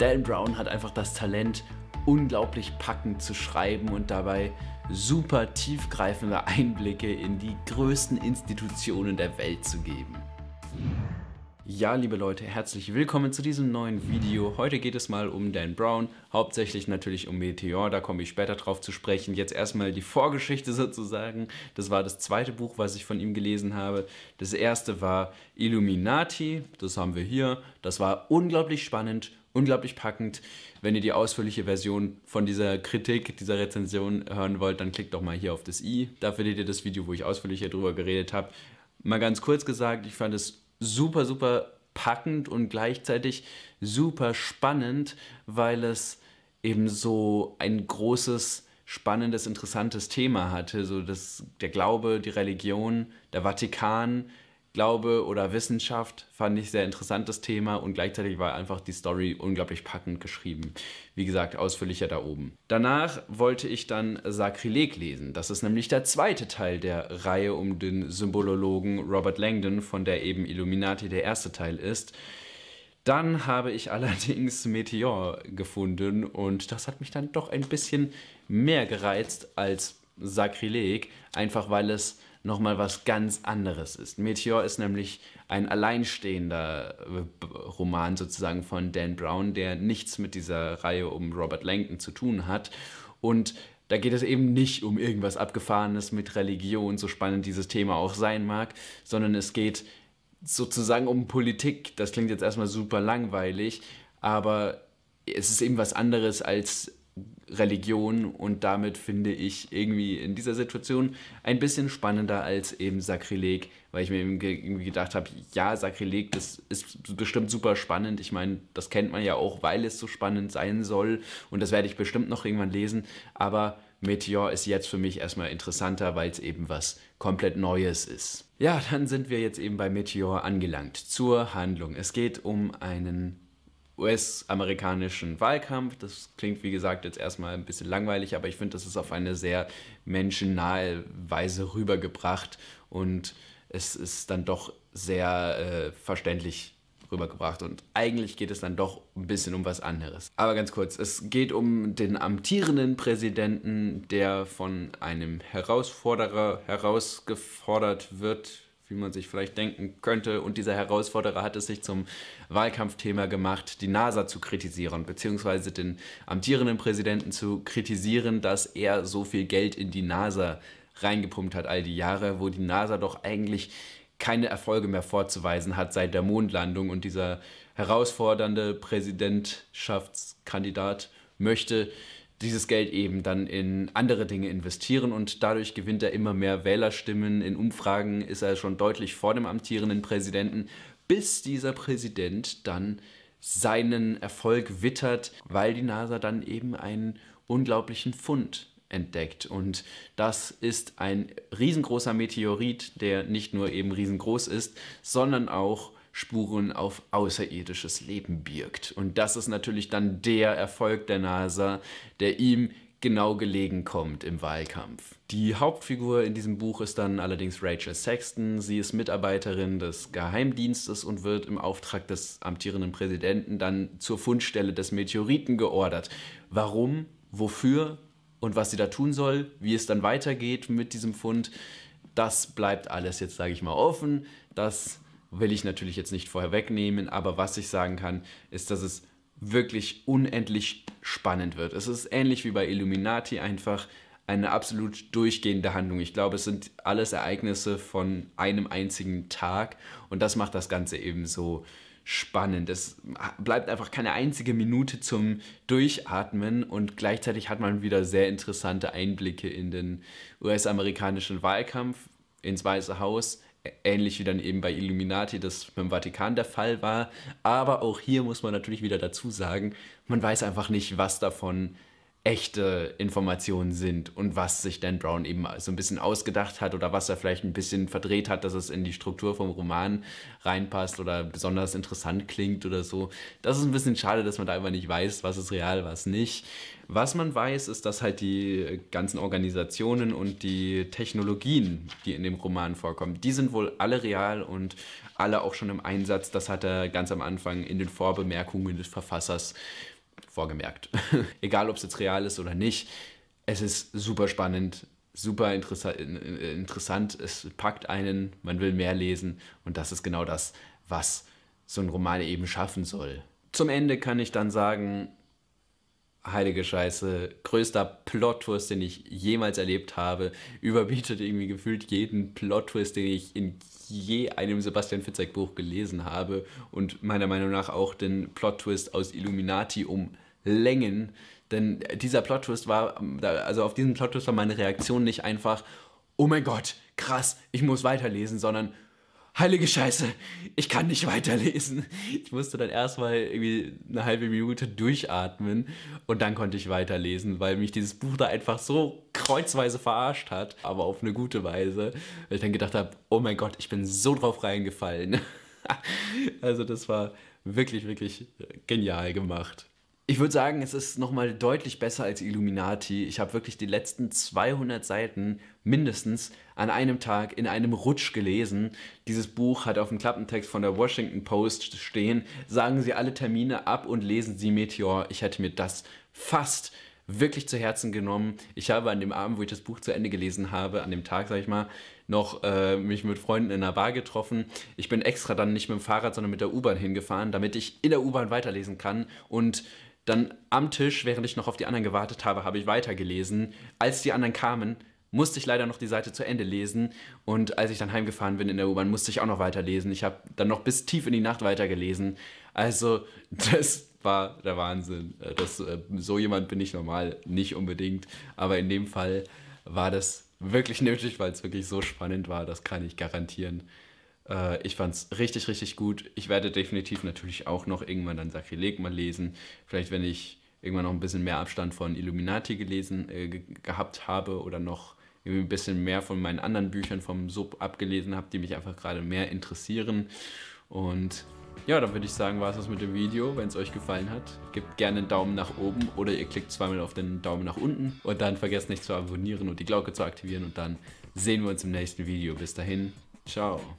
Dan Brown hat einfach das Talent, unglaublich packend zu schreiben und dabei super tiefgreifende Einblicke in die größten Institutionen der Welt zu geben. Ja, liebe Leute, herzlich willkommen zu diesem neuen Video. Heute geht es mal um Dan Brown, hauptsächlich natürlich um Meteor, da komme ich später drauf zu sprechen. Jetzt erstmal die Vorgeschichte sozusagen. Das war das zweite Buch, was ich von ihm gelesen habe. Das erste war Illuminati, das haben wir hier. Das war unglaublich spannend, unglaublich packend. Wenn ihr die ausführliche Version von dieser Kritik, dieser Rezension hören wollt, dann klickt doch mal hier auf das i. Da findet ihr das Video, wo ich ausführlicher darüber geredet habe. Mal ganz kurz gesagt, ich fand es super, super packend und gleichzeitig super spannend, weil es eben so ein großes, spannendes, interessantes Thema hatte. So das, der Glaube, die Religion, der Vatikan, Glaube oder Wissenschaft fand ich sehr interessantes Thema und gleichzeitig war einfach die Story unglaublich packend geschrieben. Wie gesagt, ausführlicher da oben. Danach wollte ich dann Sakrileg lesen. Das ist nämlich der zweite Teil der Reihe um den Symbolologen Robert Langdon, von der eben Illuminati der erste Teil ist. Dann habe ich allerdings Meteor gefunden und das hat mich dann doch ein bisschen mehr gereizt als Sakrileg, einfach weil es nochmal was ganz anderes ist. Meteor ist nämlich ein alleinstehender äh, Roman sozusagen von Dan Brown, der nichts mit dieser Reihe um Robert Langdon zu tun hat. Und da geht es eben nicht um irgendwas Abgefahrenes mit Religion, so spannend dieses Thema auch sein mag, sondern es geht sozusagen um Politik. Das klingt jetzt erstmal super langweilig, aber es ist eben was anderes als Religion und damit finde ich irgendwie in dieser Situation ein bisschen spannender als eben Sakrileg, weil ich mir irgendwie gedacht habe, ja, Sakrileg, das ist bestimmt super spannend. Ich meine, das kennt man ja auch, weil es so spannend sein soll und das werde ich bestimmt noch irgendwann lesen, aber Meteor ist jetzt für mich erstmal interessanter, weil es eben was komplett Neues ist. Ja, dann sind wir jetzt eben bei Meteor angelangt. Zur Handlung. Es geht um einen US-amerikanischen Wahlkampf. Das klingt, wie gesagt, jetzt erstmal ein bisschen langweilig, aber ich finde, das ist auf eine sehr menschennahe Weise rübergebracht und es ist dann doch sehr äh, verständlich rübergebracht und eigentlich geht es dann doch ein bisschen um was anderes. Aber ganz kurz, es geht um den amtierenden Präsidenten, der von einem Herausforderer herausgefordert wird, wie man sich vielleicht denken könnte. Und dieser Herausforderer hat es sich zum Wahlkampfthema gemacht, die NASA zu kritisieren, beziehungsweise den amtierenden Präsidenten zu kritisieren, dass er so viel Geld in die NASA reingepumpt hat all die Jahre, wo die NASA doch eigentlich keine Erfolge mehr vorzuweisen hat seit der Mondlandung. Und dieser herausfordernde Präsidentschaftskandidat möchte dieses Geld eben dann in andere Dinge investieren und dadurch gewinnt er immer mehr Wählerstimmen. In Umfragen ist er schon deutlich vor dem amtierenden Präsidenten, bis dieser Präsident dann seinen Erfolg wittert, weil die NASA dann eben einen unglaublichen Fund entdeckt. Und das ist ein riesengroßer Meteorit, der nicht nur eben riesengroß ist, sondern auch Spuren auf außerirdisches Leben birgt. Und das ist natürlich dann der Erfolg der NASA, der ihm genau gelegen kommt im Wahlkampf. Die Hauptfigur in diesem Buch ist dann allerdings Rachel Sexton. Sie ist Mitarbeiterin des Geheimdienstes und wird im Auftrag des amtierenden Präsidenten dann zur Fundstelle des Meteoriten geordert. Warum, wofür und was sie da tun soll, wie es dann weitergeht mit diesem Fund, das bleibt alles jetzt, sage ich mal, offen. Das will ich natürlich jetzt nicht vorher wegnehmen, aber was ich sagen kann, ist, dass es wirklich unendlich spannend wird. Es ist ähnlich wie bei Illuminati einfach eine absolut durchgehende Handlung. Ich glaube, es sind alles Ereignisse von einem einzigen Tag und das macht das Ganze eben so spannend. Es bleibt einfach keine einzige Minute zum Durchatmen und gleichzeitig hat man wieder sehr interessante Einblicke in den US-amerikanischen Wahlkampf, ins Weiße Haus, ähnlich wie dann eben bei Illuminati das mit dem Vatikan der Fall war. Aber auch hier muss man natürlich wieder dazu sagen, man weiß einfach nicht, was davon echte Informationen sind und was sich Dan Brown eben so ein bisschen ausgedacht hat oder was er vielleicht ein bisschen verdreht hat, dass es in die Struktur vom Roman reinpasst oder besonders interessant klingt oder so. Das ist ein bisschen schade, dass man da immer nicht weiß, was ist real, was nicht. Was man weiß, ist, dass halt die ganzen Organisationen und die Technologien, die in dem Roman vorkommen, die sind wohl alle real und alle auch schon im Einsatz. Das hat er ganz am Anfang in den Vorbemerkungen des Verfassers vorgemerkt. Egal, ob es jetzt real ist oder nicht, es ist super spannend, super interessa interessant, es packt einen, man will mehr lesen und das ist genau das, was so ein Roman eben schaffen soll. Zum Ende kann ich dann sagen, heilige Scheiße, größter Plot-Twist, den ich jemals erlebt habe, überbietet irgendwie gefühlt jeden Plot-Twist, den ich in je einem Sebastian Fitzek Buch gelesen habe und meiner Meinung nach auch den Plot-Twist aus Illuminati um Längen, denn dieser Plot-Twist war, also auf diesen Plot-Twist war meine Reaktion nicht einfach, oh mein Gott, krass, ich muss weiterlesen, sondern heilige Scheiße, ich kann nicht weiterlesen. Ich musste dann erstmal irgendwie eine halbe Minute durchatmen und dann konnte ich weiterlesen, weil mich dieses Buch da einfach so kreuzweise verarscht hat, aber auf eine gute Weise, weil ich dann gedacht habe, oh mein Gott, ich bin so drauf reingefallen. also das war wirklich, wirklich genial gemacht. Ich würde sagen, es ist nochmal deutlich besser als Illuminati. Ich habe wirklich die letzten 200 Seiten mindestens an einem Tag in einem Rutsch gelesen. Dieses Buch hat auf dem Klappentext von der Washington Post stehen. Sagen Sie alle Termine ab und lesen Sie Meteor. Ich hätte mir das fast wirklich zu Herzen genommen. Ich habe an dem Abend, wo ich das Buch zu Ende gelesen habe, an dem Tag, sag ich mal, noch äh, mich mit Freunden in einer Bar getroffen. Ich bin extra dann nicht mit dem Fahrrad, sondern mit der U-Bahn hingefahren, damit ich in der U-Bahn weiterlesen kann und dann am Tisch, während ich noch auf die anderen gewartet habe, habe ich weitergelesen. Als die anderen kamen, musste ich leider noch die Seite zu Ende lesen. Und als ich dann heimgefahren bin in der U-Bahn, musste ich auch noch weiterlesen. Ich habe dann noch bis tief in die Nacht weitergelesen. Also, das war der Wahnsinn. Äh, das, äh, so jemand bin ich normal nicht unbedingt. Aber in dem Fall war das wirklich nötig, weil es wirklich so spannend war. Das kann ich garantieren. Äh, ich fand es richtig, richtig gut. Ich werde definitiv natürlich auch noch irgendwann dann Sakrileg mal lesen. Vielleicht, wenn ich irgendwann noch ein bisschen mehr Abstand von Illuminati gelesen, äh, ge gehabt habe oder noch irgendwie ein bisschen mehr von meinen anderen Büchern vom Sub abgelesen habe, die mich einfach gerade mehr interessieren. Und ja, dann würde ich sagen, war es das mit dem Video. Wenn es euch gefallen hat, gebt gerne einen Daumen nach oben oder ihr klickt zweimal auf den Daumen nach unten. Und dann vergesst nicht zu abonnieren und die Glocke zu aktivieren. Und dann sehen wir uns im nächsten Video. Bis dahin, ciao.